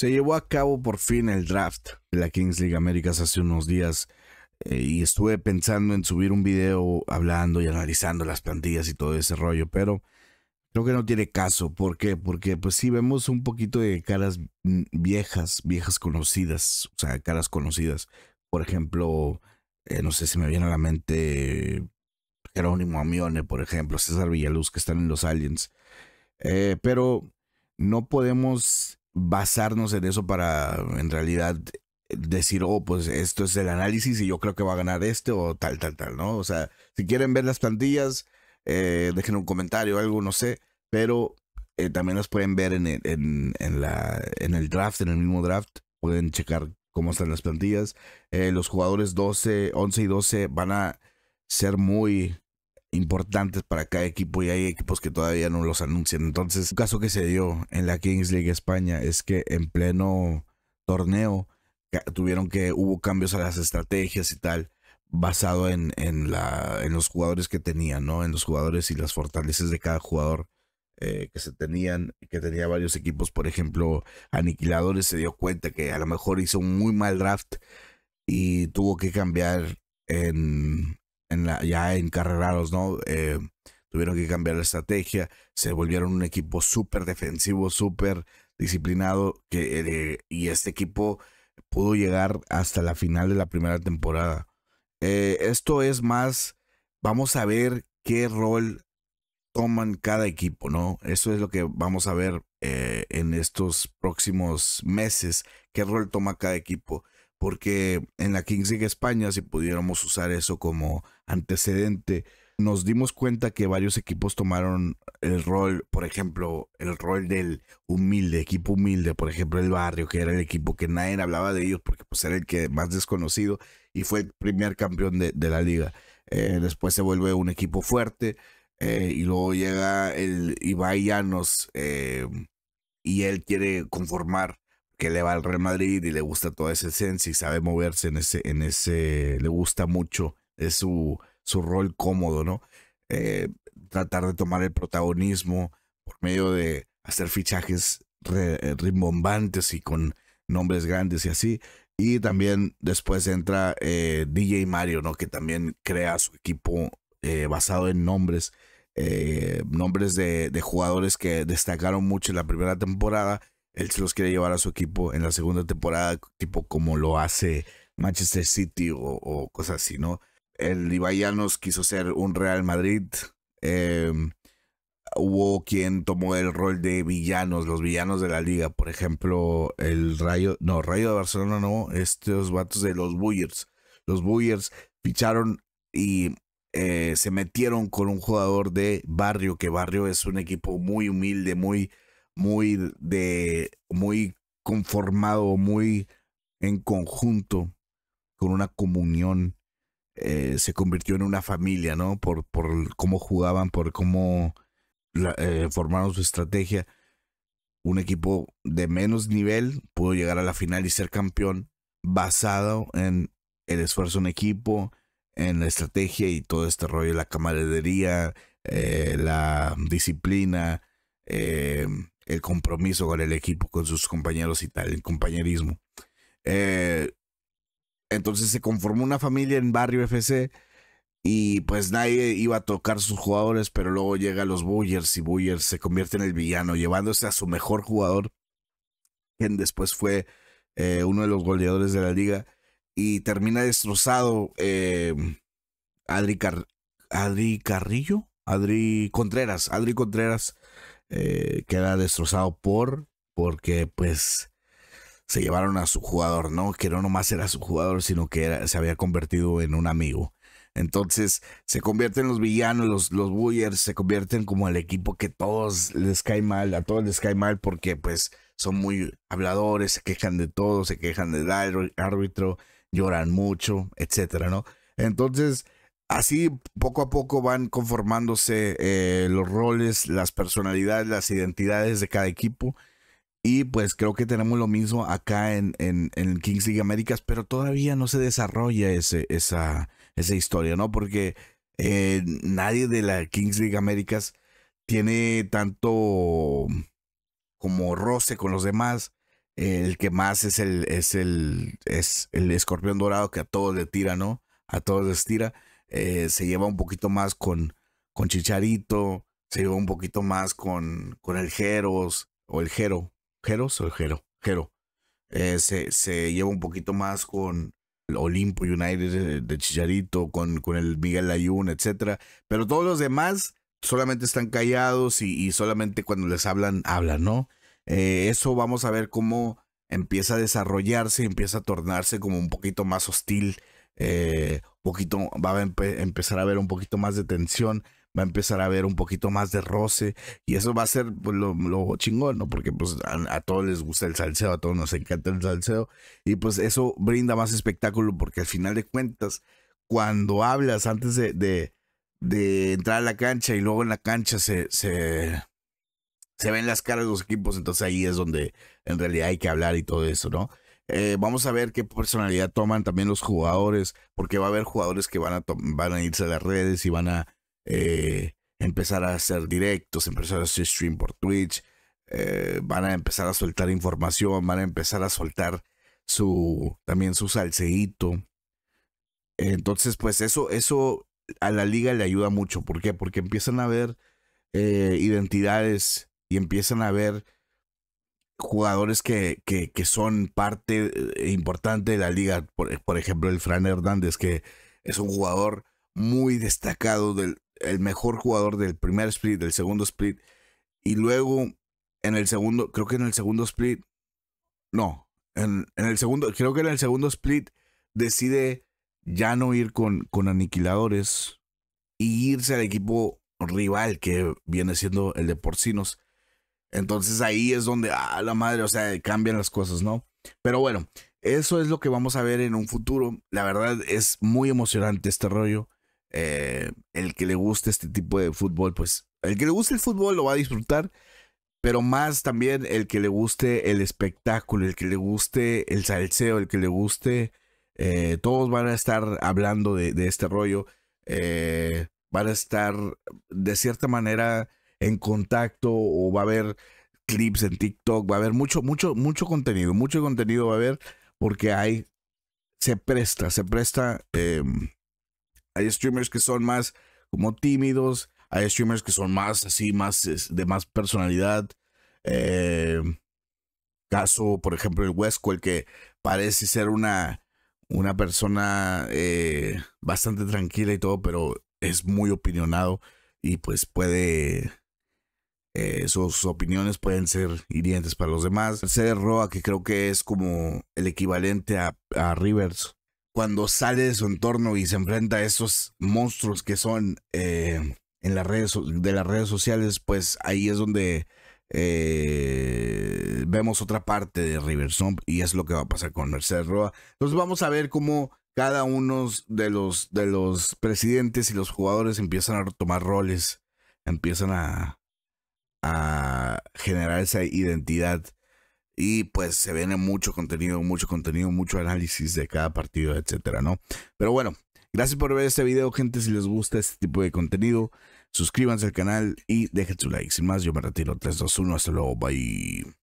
Se llevó a cabo por fin el draft de la Kings League Américas hace unos días eh, y estuve pensando en subir un video hablando y analizando las plantillas y todo ese rollo, pero creo que no tiene caso. ¿Por qué? Porque pues sí vemos un poquito de caras viejas, viejas conocidas, o sea, caras conocidas. Por ejemplo, eh, no sé si me viene a la mente Jerónimo Amione, por ejemplo, César Villaluz, que están en los Aliens. Eh, pero no podemos basarnos en eso para en realidad decir, oh, pues esto es el análisis y yo creo que va a ganar este o tal, tal, tal, ¿no? O sea, si quieren ver las plantillas, eh, dejen un comentario, algo, no sé, pero eh, también las pueden ver en, en, la, en el draft, en el mismo draft, pueden checar cómo están las plantillas. Eh, los jugadores 12, 11 y 12 van a ser muy importantes para cada equipo y hay equipos que todavía no los anuncian. Entonces, un caso que se dio en la Kings League España es que en pleno torneo tuvieron que hubo cambios a las estrategias y tal basado en, la, en los jugadores que tenían, ¿no? En los jugadores y las fortalezas de cada jugador eh, que se tenían, que tenía varios equipos, por ejemplo, Aniquiladores se dio cuenta que a lo mejor hizo un muy mal draft y tuvo que cambiar en, en la, ya encarrerados, ¿no? Eh, tuvieron que cambiar la estrategia, se volvieron un equipo súper defensivo, súper disciplinado, que, eh, y este equipo pudo llegar hasta la final de la primera temporada. Eh, esto es más, vamos a ver qué rol toman cada equipo, ¿no? Eso es lo que vamos a ver en estos próximos meses, qué rol toma cada equipo porque en la Kings League España, si pudiéramos usar eso como antecedente, nos dimos cuenta que varios equipos tomaron el rol, por ejemplo, el rol del humilde, equipo humilde, por ejemplo, el barrio, que era el equipo que nadie hablaba de ellos porque pues, era el que más desconocido y fue el primer campeón de, la liga. Eh, después se vuelve un equipo fuerte eh, y luego llega el Ibai Llanos eh, y él quiere conformar que le va al Real Madrid y le gusta toda esa esencia y sabe moverse en ese, en ese, le gusta mucho, es su, su rol cómodo, ¿no? Eh, tratar de tomar el protagonismo por medio de hacer fichajes eh, rimbombantes y con nombres grandes y así. Y también después entra eh, DJ Mario, ¿no? Que también crea su equipo basado en nombres, nombres de, de jugadores que destacaron mucho en la primera temporada él se los quiere llevar a su equipo en la segunda temporada, tipo como lo hace Manchester City o, cosas así, ¿no? El Ibayanos quiso ser un Real Madrid. Em, hubo quien tomó el rol de villanos, los villanos de la liga. Por ejemplo, el Rayo, no, Rayo de Barcelona no, estos vatos de los Bullers. Los Bullers ficharon y eh, se metieron con un jugador de Barrio, que Barrio es un equipo muy humilde, muy muy de muy conformado, muy en conjunto con una comunión. Eh, se convirtió en una familia, ¿no? Por, cómo jugaban, por cómo eh, formaron su estrategia. Un equipo de menos nivel pudo llegar a la final y ser campeón basado en el esfuerzo en equipo, en la estrategia y todo este rollo, la camaradería, eh, la disciplina, eh, el compromiso con el equipo, con sus compañeros y tal, el compañerismo. Eh, entonces se conformó una familia en Barrio FC y pues nadie iba a tocar sus jugadores, pero luego llega los Bullers y Bullers, se convierte en el villano, llevándose a su mejor jugador, quien después fue eh, uno de los goleadores de la liga, y termina destrozado eh, Adri, Adri Carrillo, Adri Contreras, Adri Contreras eh, queda destrozado por, porque pues se llevaron a su jugador, ¿no? Que no nomás era su jugador, sino que se había convertido en un amigo. Entonces se convierten los villanos, los, los Bullers, se convierten como el equipo que todos les cae mal, a todos les cae mal porque pues son muy habladores, se quejan de todo, se quejan del árbitro, lloran mucho, etcétera, ¿no? Entonces, Así poco a poco van conformándose eh, los roles, las personalidades, las identidades de cada equipo. Y pues creo que tenemos lo mismo acá en, en, Kings League Américas, pero todavía no se desarrolla ese, esa, esa historia, ¿no? Porque eh, nadie de la Kings League Américas tiene tanto como roce con los demás. el que más es el, es el, es el escorpión dorado que a todos le tira, ¿no? A todos les tira. Eh, se lleva un poquito más con, con Chicharito, se lleva un poquito más con, con el Jeros, o el Jero, Jeros o el Jero, Jero. Eh, se, lleva un poquito más con el Olimpo United de, Chicharito, con, con el Miguel Ayun, etcétera. Pero todos los demás solamente están callados y, solamente cuando les hablan, hablan, ¿no? Eh, eso vamos a ver cómo empieza a desarrollarse, empieza a tornarse como un poquito más hostil poquito, va a empezar a haber un poquito más de tensión, va a empezar a haber un poquito más de roce y eso va a ser pues, lo, chingón, ¿no? Porque pues a, todos les gusta el salseo, a todos nos encanta el salseo y pues eso brinda más espectáculo porque al final de cuentas, cuando hablas antes de, de, de entrar a la cancha y luego en la cancha se, se, se ven las caras de los equipos, entonces ahí es donde en realidad hay que hablar y todo eso, ¿no? Eh, vamos a ver qué personalidad toman también los jugadores, porque va a haber jugadores que van a, van a irse a las redes y van a eh, empezar a hacer directos, empezar a hacer stream por Twitch, eh, van a empezar a soltar información, van a empezar a soltar su también su salseíto. Entonces, pues eso, eso a la liga le ayuda mucho. ¿Por qué? Porque empiezan a ver identidades y empiezan a ver jugadores que, que, son parte eh, importante de la liga. Por, ejemplo, el Fran Hernández, que es un jugador muy destacado, del, el mejor jugador del primer split, del segundo split. Y luego, en el segundo, creo que en el segundo split, no, en, en el segundo, creo que en el segundo split decide ya no ir con, con aniquiladores y irse al equipo rival que viene siendo el de Porcinos entonces ahí es donde, a ah, la madre, o sea, cambian las cosas, ¿no? Pero bueno, eso es lo que vamos a ver en un futuro. La verdad es muy emocionante este rollo. Eh, el que le guste este tipo de fútbol, pues el que le guste el fútbol lo va a disfrutar, pero más también el que le guste el espectáculo, el que le guste el salseo, el que le guste, eh, todos van a estar hablando de, este rollo, eh, van a estar de cierta manera en contacto o va a haber clips en TikTok, va a haber mucho, mucho, mucho contenido, mucho contenido va a haber porque hay, se presta, se presta, em, hay streamers que son más como tímidos, hay streamers que son más así, más de más personalidad. Em, caso, por ejemplo, el Huesco, el que parece ser una, una persona eh, bastante tranquila y todo, pero es muy opinionado y pues puede sus opiniones pueden ser hirientes para los demás. Mercedes Roa, que creo que es como el equivalente a, Rivers, cuando sale de su entorno y se enfrenta a esos monstruos que son eh, en las redes, de las redes sociales, pues ahí es donde eh, vemos otra parte de Rivers, Y es lo que va a pasar con Mercedes Roa. Entonces vamos a ver cómo cada uno de los, de los presidentes y los jugadores empiezan a tomar roles, empiezan a, a generar esa identidad. Y pues se viene mucho contenido, mucho contenido, mucho análisis de cada partido, etcétera, ¿no? Pero bueno, gracias por ver este video, gente. Si les gusta este tipo de contenido, suscríbanse al canal y dejen su like. Sin más, yo me retiro. 3, 2, 1, hasta luego, bye.